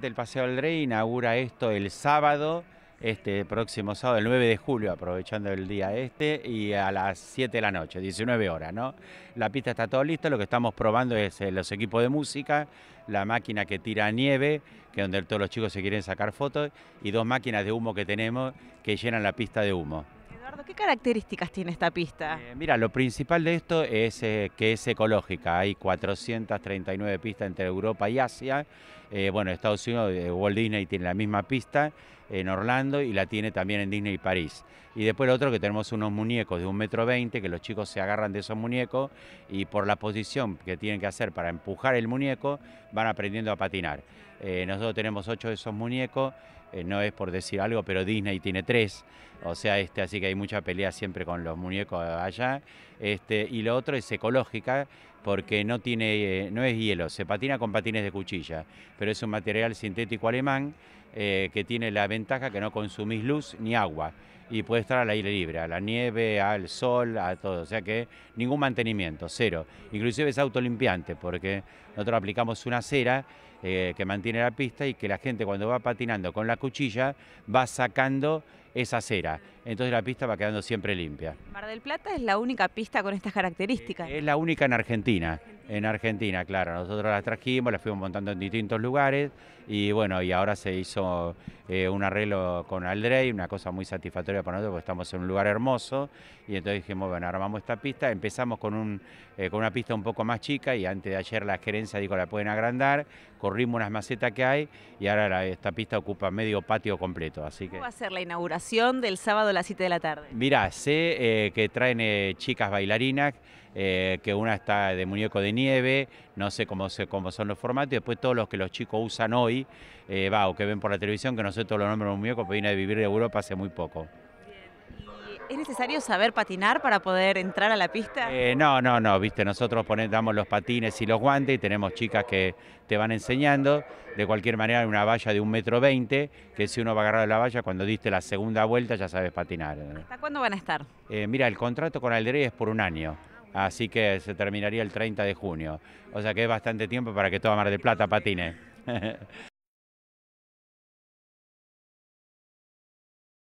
El Paseo del Rey inaugura esto el sábado, este próximo sábado, el 9 de julio, aprovechando el día este, y a las 7 de la noche, 19 horas, ¿no? La pista está todo lista, lo que estamos probando es eh, los equipos de música, la máquina que tira nieve, que es donde todos los chicos se quieren sacar fotos, y dos máquinas de humo que tenemos que llenan la pista de humo. ¿qué características tiene esta pista? Eh, mira, lo principal de esto es eh, que es ecológica. Hay 439 pistas entre Europa y Asia. Eh, bueno, Estados Unidos, Walt Disney tiene la misma pista en Orlando y la tiene también en Disney París. Y después lo otro que tenemos unos muñecos de un metro veinte que los chicos se agarran de esos muñecos y por la posición que tienen que hacer para empujar el muñeco van aprendiendo a patinar. nosotros tenemos ocho de esos muñecos eh, no es por decir algo, pero Disney tiene tres. O sea, este, así que hay mucha pelea siempre con los muñecos allá. Este, y lo otro es ecológica, porque no, tiene, eh, no es hielo, se patina con patines de cuchilla, pero es un material sintético alemán eh, que tiene la ventaja que no consumís luz ni agua y puede estar al aire libre, a la nieve, al sol, a todo, o sea que ningún mantenimiento, cero. Inclusive es autolimpiante porque nosotros aplicamos una cera eh, que mantiene la pista y que la gente cuando va patinando con la cuchilla va sacando esa acera. Entonces la pista va quedando siempre limpia. Mar del Plata es la única pista con estas características. Es la única en Argentina en Argentina, claro. Nosotros las trajimos, las fuimos montando en distintos lugares y bueno, y ahora se hizo eh, un arreglo con Aldrey, una cosa muy satisfactoria para nosotros porque estamos en un lugar hermoso y entonces dijimos, bueno, armamos esta pista, empezamos con, un, eh, con una pista un poco más chica y antes de ayer la gerencia dijo, la pueden agrandar, corrimos unas macetas que hay y ahora esta pista ocupa medio patio completo, así que... ¿Cómo va a ser la inauguración del sábado a las 7 de la tarde? Mirá, sé eh, que traen chicas bailarinas, eh, que una está de muñeco de nieve, no sé cómo, son los formatos, y después todos los que los chicos usan hoy, eh, va, o que ven por la televisión, que nosotros los nombres de muñecos, viene de vivir de Europa hace muy poco. ¿Es necesario saber patinar para poder entrar a la pista? Eh, no, no, no, viste, nosotros ponemos, damos los patines y los guantes y tenemos chicas que te van enseñando. De cualquier manera hay una valla de un metro veinte, que si uno va a agarrar la valla, cuando diste la segunda vuelta ya sabes patinar. ¿Hasta cuándo van a estar? mira, el contrato con Alderey es por un año así que se terminaría el 30 de junio. O sea que es bastante tiempo para que toda Mar de Plata patine.